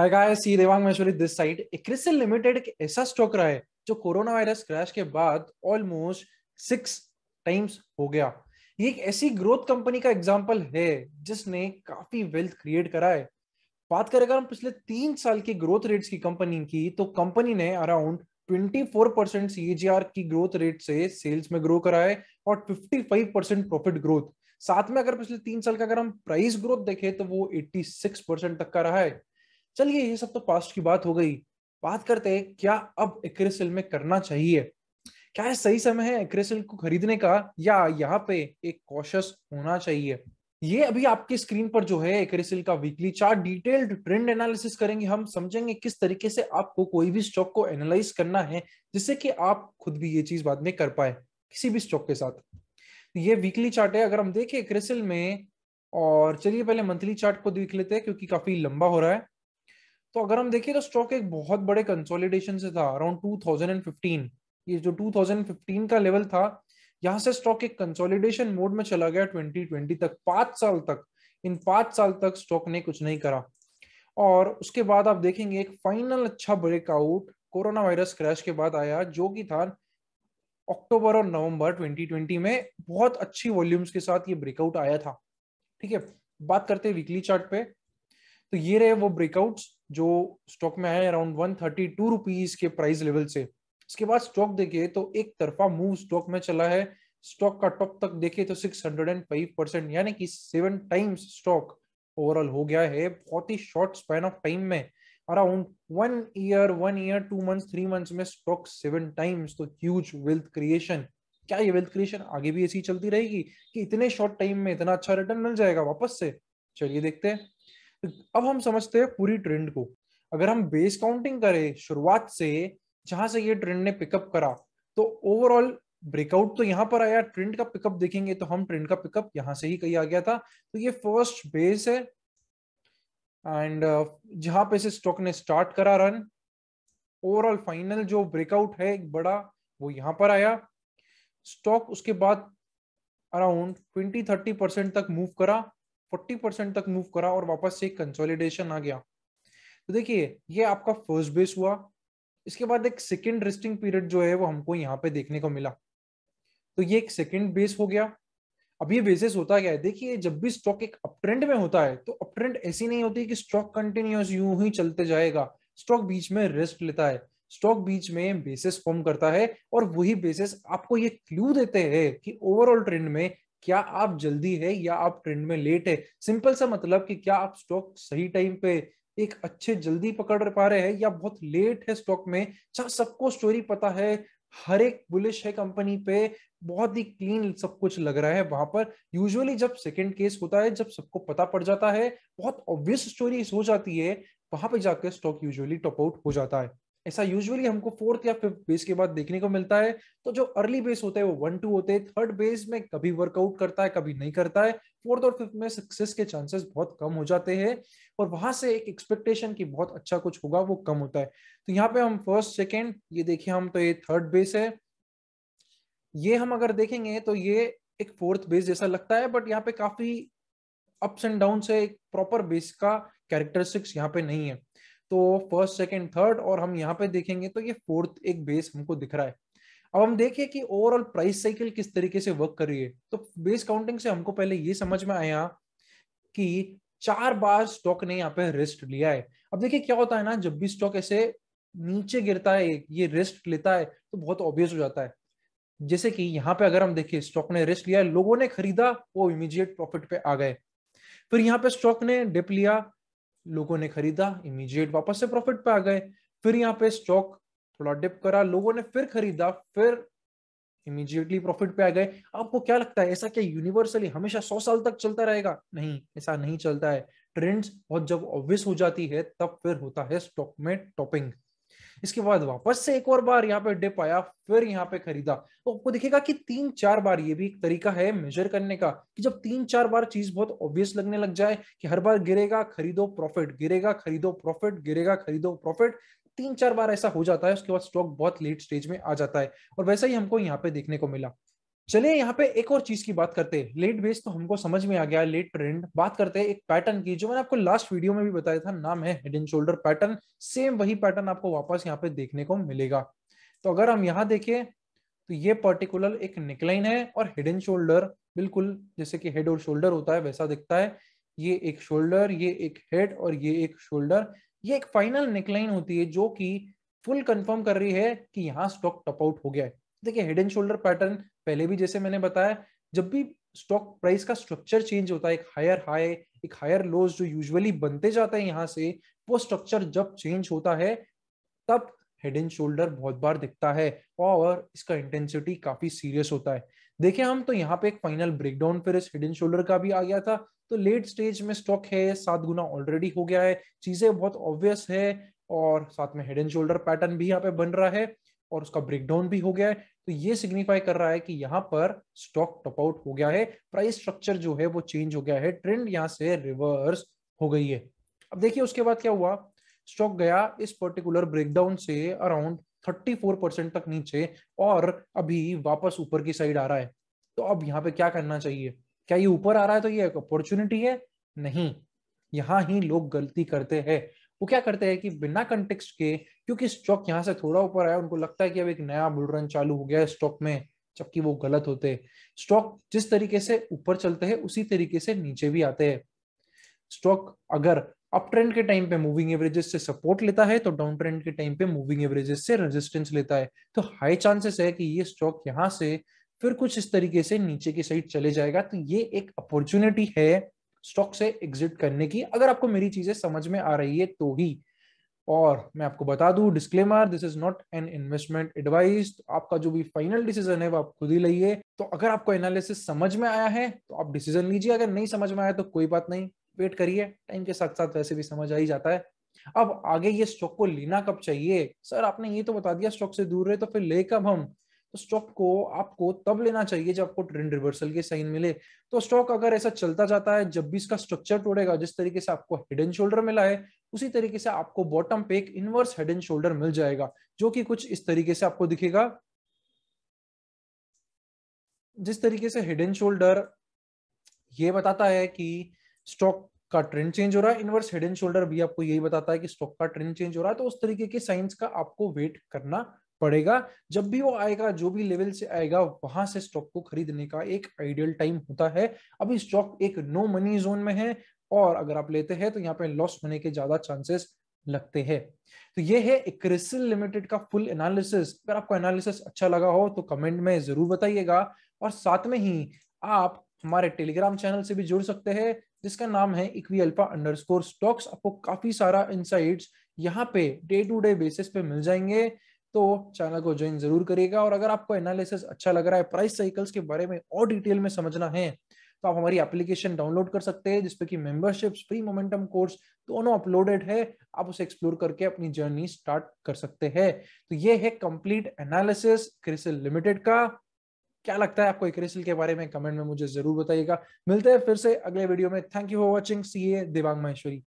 हाय guys सी Devang Maheshwari this side एक Crisil limited एक ऐसा स्टॉक रहा है जो कोरोना वायरस क्रैश के बाद ऑलमोस्ट सिक्स टाइम्स हो गया ये एक ऐसी ग्रोथ कंपनी का एग्जांपल है जिसने काफी वेल्थ क्रिएट करा है बात करें अगर हम पिछले तीन साल की ग्रोथ रेट्स की कंपनी की तो कंपनी ने अराउंड 24 परसेंट की ग्रोथ रेट से सेल्स में ग्रो करा है और 55 परसेंट प्रॉफिट ग्रोथ साथ में अगर पिछले तीन साल का अगर हम प्राइस ग्रोथ देखें तो वो 86 परसेंट तक का रहा है चलिए ये सब तो पास्ट की बात हो गई बात करते हैं क्या अब एक्रेसिल में करना चाहिए क्या है सही समय है एक्रेसिल को खरीदने का या यहाँ पे एक कॉशस होना चाहिए ये अभी आपकी स्क्रीन पर जो है एक्रेसिल का weekly chart detailed trend analysis करेंगे हम समझेंगे किस तरीके से आपको कोई भी स्टॉक को एनालाइज करना है जिससे कि आप खुद भी ये चीज बाद में कर पाए किसी भी स्टॉक के साथ ये वीकली चार्ट है अगर हम देखें एक्रेसिल में और चलिए पहले मंथली चार्ट को देख लेते हैं क्योंकि काफी लंबा हो रहा है तो अगर हम देखें तो स्टॉक एक बहुत बड़े कंसोलिडेशन से था अराउंड 2015 ये जो 2015 का लेवल था यहां से स्टॉक एक कंसोलिडेशन मोड में चला गया 2020 तक पांच साल तक इन पांच साल तक स्टॉक ने कुछ नहीं करा और उसके बाद आप देखेंगे एक फाइनल अच्छा ब्रेकआउट कोरोना वायरस क्रैश के बाद आया जो कि था अक्टूबर और नवंबर 2020 में बहुत अच्छी वॉल्यूम्स के साथ ये ब्रेकआउट आया था ठीक है बात करते हैं वीकली चार्ट पे तो ये रहे वो ब्रेकआउट जो स्टॉक में आए around one thirty two rupees के प्राइस लेवल से इसके बाद स्टॉक देखिए तो एक तरफा मूव स्टॉक में चला है स्टॉक का टॉप तक देखिए तो six hundred and five percent यानी कि सेवन टाइम्स स्टॉक ओवरऑल हो गया है बहुत ही शॉर्ट स्पैन ऑफ टाइम में around one year one year two months three months में स्टॉक सेवन टाइम्स तो ह्यूज वेल्थ क्रिएशन क्या ये वेल्थ क्रिएशन आगे भी ऐसी चलती रहेगी कि इतने शॉर्ट टाइम में इतना अच्छा रिटर्न मिल जाएगा वापस से चलिए देखते हैं अब हम समझते हैं पूरी ट्रेंड को अगर हम बेस काउंटिंग करें शुरुआत से जहां से ये ट्रेंड ने पिकअप करा तो ओवरऑल ब्रेकआउट तो यहां पर आया ट्रेंड का पिकअप देखेंगे तो हम ट्रेंड का पिकअप यहां से ही कही आ गया था तो ये फर्स्ट बेस है एंड uh, जहां पे से स्टॉक ने स्टार्ट करा रन ओवरऑल फाइनल जो ब्रेकआउट है एक बड़ा वो यहां पर आया स्टॉक उसके बाद अराउंड ट्वेंटी थर्टी परसेंट तक मूव करा फोर्टी परसेंट तक मूव करा और वापस से कंसोलिडेशन आ गया तो देखिए ये आपका फर्स्ट बेस हुआ इसके बाद एक सेकेंड रेस्टिंग पीरियड जो है वो हमको यहाँ पे देखने को मिला तो ये एक सेकेंड बेस हो गया अब ये बेसिस होता क्या है देखिए जब भी स्टॉक एक अपट्रेंड में होता है तो अपट्रेंड ऐसी नहीं होती कि स्टॉक कंटिन्यूस यूं ही चलते जाएगा स्टॉक बीच में रेस्ट लेता है स्टॉक बीच में बेसिस फॉर्म करता है और वही बेसिस आपको ये क्लू देते हैं कि ओवरऑल ट्रेंड में क्या आप जल्दी है या आप ट्रेंड में लेट है सिंपल सा मतलब कि क्या आप स्टॉक सही टाइम पे एक अच्छे जल्दी पकड़ पा रहे हैं या बहुत लेट है स्टॉक में जहां सबको स्टोरी पता है हर एक बुलिश है कंपनी पे बहुत ही क्लीन सब कुछ लग रहा है वहां पर यूजुअली जब सेकंड केस होता है जब सबको पता पड़ जाता है बहुत ऑब्वियस स्टोरी हो जाती है वहां पे जाकर स्टॉक यूजुअली टॉप आउट हो जाता है ऐसा यूजुअली हमको फोर्थ या फिफ्थ बेस के बाद देखने को मिलता है तो जो अर्ली बेस होते हैं वो वन टू होते हैं थर्ड बेस में कभी वर्कआउट करता है कभी नहीं करता है फोर्थ और फिफ्थ में सक्सेस के चांसेस बहुत कम हो जाते हैं और वहां से एक एक्सपेक्टेशन की बहुत अच्छा कुछ होगा वो कम होता है तो यहाँ पे हम फर्स्ट सेकेंड ये देखिए हम तो ये थर्ड बेस है ये हम अगर देखेंगे तो ये एक फोर्थ बेस जैसा लगता है बट यहाँ पे काफी अप्स एंड डाउन से एक प्रॉपर बेस का कैरेक्टरिस्टिक्स यहाँ पे नहीं है तो फर्स्ट सेकेंड थर्ड और हम यहाँ पे देखेंगे तो ये फोर्थ एक बेस हमको दिख रहा है अब हम देखें कि ओवरऑल प्राइस साइकिल किस तरीके से वर्क कर रही है तो बेस काउंटिंग से हमको पहले ये समझ में आया कि चार बार स्टॉक ने यहाँ पे रेस्ट लिया है अब देखिए क्या होता है ना जब भी स्टॉक ऐसे नीचे गिरता है ये रेस्ट लेता है तो बहुत ऑब्वियस हो जाता है जैसे कि यहाँ पे अगर हम देखिए स्टॉक ने रेस्ट लिया लोगों ने खरीदा वो इमीडिएट प्रॉफिट पे आ गए फिर यहाँ पे स्टॉक ने डिप लिया लोगों ने खरीदा इमीडिएट वापस से प्रॉफिट पे आ गए फिर यहाँ पे स्टॉक थोड़ा डिप करा लोगों ने फिर खरीदा फिर इमीजिएटली प्रॉफिट पे आ गए आपको क्या लगता है ऐसा क्या यूनिवर्सली हमेशा सौ साल तक चलता रहेगा नहीं ऐसा नहीं चलता है ट्रेंड्स बहुत जब ऑब्वियस हो जाती है तब फिर होता है स्टॉक में टॉपिंग इसके बाद वापस से एक और बार यहाँ पे डिप आया फिर यहाँ पे खरीदा तो आपको दिखेगा कि तीन चार बार ये भी एक तरीका है मेजर करने का कि जब तीन चार बार चीज बहुत ऑब्वियस लगने लग जाए कि हर बार गिरेगा खरीदो प्रॉफिट गिरेगा खरीदो प्रॉफिट गिरेगा खरीदो प्रॉफिट तीन चार बार ऐसा हो जाता है उसके बाद स्टॉक बहुत लेट स्टेज में आ जाता है और वैसा ही हमको यहाँ पे देखने को मिला चलिए यहाँ पे एक और चीज की बात करते हैं लेट बेस तो हमको समझ में आ गया लेट ट्रेंड बात करते हैं एक पैटर्न की जो मैंने आपको लास्ट वीडियो में भी बताया था नाम है head and shoulder pattern same वही पैटर्न आपको वापस यहाँ पे देखने को मिलेगा तो अगर हम यहाँ देखें तो ये पर्टिकुलर एक निकलाइन है और हेड एंड शोल्डर बिल्कुल जैसे कि हेड और शोल्डर होता है वैसा दिखता है ये एक शोल्डर ये एक हेड और ये एक शोल्डर ये एक फाइनल निकलाइन होती है जो कि फुल कंफर्म कर रही है कि यहाँ स्टॉक टॉप आउट हो गया है देखिए हेड एंड शोल्डर पैटर्न पहले भी जैसे मैंने बताया जब भी स्टॉक प्राइस का स्ट्रक्चर चेंज होता है एक हायर हाई एक हायर लोज जो यूजुअली बनते जाते हैं यहाँ से वो स्ट्रक्चर जब चेंज होता है तब हेड एंड शोल्डर बहुत बार दिखता है और इसका इंटेंसिटी काफी सीरियस होता है देखिए हम तो यहाँ पे एक फाइनल ब्रेकडाउन फिर इस हेड एंड शोल्डर का भी आ गया था तो लेट स्टेज में स्टॉक है सात गुना ऑलरेडी हो गया है चीजें बहुत ऑब्वियस है और साथ में हेड एंड शोल्डर पैटर्न भी यहाँ पे बन रहा है और उसका ब्रेकडाउन भी हो गया है तो ये सिग्निफाई कर रहा है कि यहाँ पर स्टॉक टॉप आउट हो गया है प्राइस स्ट्रक्चर जो है वो चेंज हो गया है ट्रेंड यहाँ से रिवर्स हो गई है अब देखिए उसके बाद क्या हुआ स्टॉक गया इस पर्टिकुलर ब्रेकडाउन से अराउंड 34 परसेंट तक नीचे और अभी वापस ऊपर की साइड आ रहा है तो अब यहाँ पे क्या करना चाहिए क्या ये ऊपर आ रहा है तो ये एक अपॉर्चुनिटी है नहीं यहाँ ही लोग गलती करते हैं वो क्या करते हैं कि बिना कंटेक्स्ट के क्योंकि स्टॉक यहाँ से थोड़ा ऊपर आया उनको लगता है कि अब एक नया बुल रन चालू हो गया है स्टॉक में जबकि वो गलत होते स्टॉक जिस तरीके से ऊपर चलते हैं उसी तरीके से नीचे भी आते हैं स्टॉक अगर अप ट्रेंड के टाइम पे मूविंग एवरेजेस से सपोर्ट लेता है तो डाउन ट्रेंड के टाइम पे मूविंग एवरेजेस से रेजिस्टेंस लेता है तो हाई चांसेस है कि ये स्टॉक यहाँ से फिर कुछ इस तरीके से नीचे की साइड चले जाएगा तो ये एक अपॉर्चुनिटी है स्टॉक से एग्जिट करने की अगर आपको मेरी चीजें समझ में आ रही है तो ही और मैं आपको बता दूं disclaimer this is not an investment advice आपका जो भी फाइनल डिसीजन है वो आप खुद ही लाइए तो अगर आपको एनालिसिस समझ में आया है तो आप डिसीजन लीजिए अगर नहीं समझ में आया तो कोई बात नहीं वेट करिए टाइम के साथ साथ वैसे भी समझ आ ही जाता है अब आगे ये स्टॉक को लेना कब चाहिए सर आपने ये तो बता दिया स्टॉक से दूर रहे तो फिर ले कब हम तो स्टॉक को आपको तब लेना चाहिए जब आपको ट्रेंड रिवर्सल के साइन मिले तो स्टॉक अगर ऐसा चलता जाता है जब भी इसका स्ट्रक्चर तोड़ेगा जिस तरीके से आपको हेड एंड शोल्डर मिला है उसी तरीके से आपको बॉटम पे एक इनवर्स हेड एंड शोल्डर मिल जाएगा जो कि कुछ इस तरीके से आपको दिखेगा जिस तरीके से हेड एंड शोल्डर ये बताता है कि स्टॉक का ट्रेंड चेंज हो रहा है इनवर्स हेड एंड शोल्डर भी आपको यही बताता है कि स्टॉक का ट्रेंड चेंज हो रहा है तो उस तरीके के साइंस का आपको वेट करना पड़ेगा जब भी वो आएगा जो भी लेवल से आएगा वहां से स्टॉक को खरीदने का एक आइडियल टाइम होता है अभी स्टॉक एक नो मनी जोन में है और अगर आप लेते हैं तो यहाँ पे लॉस होने के ज्यादा चांसेस लगते हैं तो ये है क्रिसिल लिमिटेड का फुल एनालिसिस अगर आपको एनालिसिस अच्छा लगा हो तो कमेंट में जरूर बताइएगा और साथ में ही आप हमारे टेलीग्राम चैनल से भी जुड़ सकते हैं जिसका नाम है इक्वी अल्पा अंडर स्टॉक्स आपको काफी सारा इनसाइट्स यहाँ पे डे टू डे बेसिस पे मिल जाएंगे तो चैनल को ज्वाइन जरूर करिएगा और अगर आपको एनालिसिस अच्छा लग रहा है प्राइस साइकिल्स के बारे में और डिटेल में समझना है तो आप हमारी एप्लीकेशन डाउनलोड कर सकते हैं जिसपे की मेंबरशिप फ्री मोमेंटम कोर्स दोनों अपलोडेड है आप उसे एक्सप्लोर करके अपनी जर्नी स्टार्ट कर सकते हैं तो ये है कंप्लीट एनालिसिस क्रिसिल लिमिटेड का क्या लगता है आपको क्रिसल के बारे में कमेंट में मुझे जरूर बताइएगा मिलते हैं फिर से अगले वीडियो में thank you for watching C A Divang Maheshwari